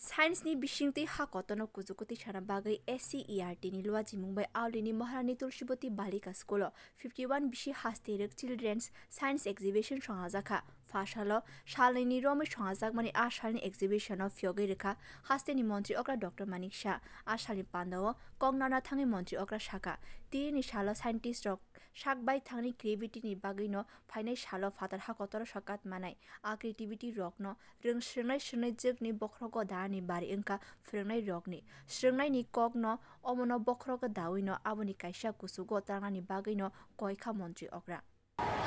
साइन्सनि बिसिंति हाकतन कुजुकुति छाना बागै एससीईआरटीनि लुवाजि मुम्बाइ आवलिनि महारानी तुलसीबती बालिका स्कुल फिफ्टी वान बिसि हास्तेरेक चिल्ड्रेन्स साइन्स एक्जिबिशन संहाजाखा फाशाल शालनि रमै संहाजाक माने आ सालनि एक्जिबिशनाव फियगै रेखा हास्तेनि मन्त्रि अग्रा डक्टर मानिक शाह आ सालनि पान्दाव कंगनाना थाङै मन्त्रि अग्रा शाखा तिनि साल साइन्टिस्ट रक 샥바이 탕니 크리에비티 ফাইনাই 파이네 ফাতার হা কতর সকাত মানাই আ ক্রিয়েটিভিটি রগ্ন রং শ্রেংনাই শ্রেংনাই জগনি বক্রক দানি বাড়ি এংকা ফ্রেংনাই রগ্নি শ্রেংনাই নি কগ্ন অমন বখ্রগ দাউইন আবনি কাইসা কুসুগ তারানি বাগিন কয়খা মন্ত্রী অগ্রা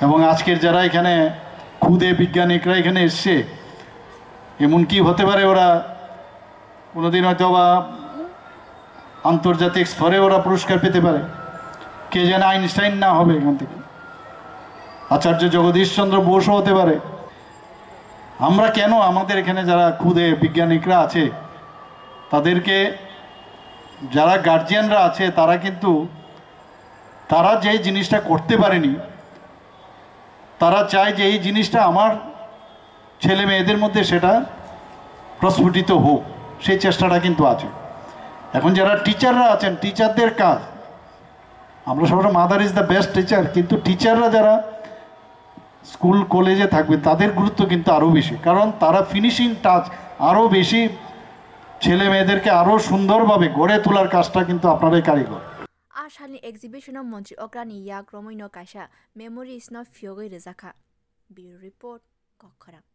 এবং আজকের যারা এখানে খুদে বিজ্ঞানিকরা এখানে এসছে এমন কি হতে পারে ওরা কোনোদিন হয়তো বা আন্তর্জাতিক স্তরে ওরা পুরস্কার পেতে পারে কে যেন আইনস্টাইন না হবে এখান থেকে আচার্য জগদীশচন্দ্র বোসও হতে পারে আমরা কেন আমাদের এখানে যারা খুদে বিজ্ঞানিকরা আছে তাদেরকে যারা গার্জিয়ানরা আছে তারা কিন্তু তারা যেই জিনিসটা করতে পারেনি তারা চায় যে এই জিনিসটা আমার ছেলে মেয়েদের মধ্যে সেটা প্রস্ফুটিত হোক সেই চেষ্টাটা কিন্তু আছে এখন যারা টিচাররা আছেন টিচারদের কাজ আমরা সবসময় mother is the best teacher কিন্তু টিচাররা যারা স্কুল কলেজে থাকবে তাদের গুরুত্ব কিন্তু আরও বেশি কারণ তারা ফিনিশিং টাচ আরও বেশি ছেলে মেয়েদেরকে আরও সুন্দরভাবে গড়ে তোলার কাজটা কিন্তু আপনারাই কারিগর আসানি এক্সিবিশন মন্ত্রী অগ্রানি ইয়াক রমৈন কাইসা মেমোরি ইসন ফিয়গৈ রেজাখা বিউ রিপোর্ট কক্ষরা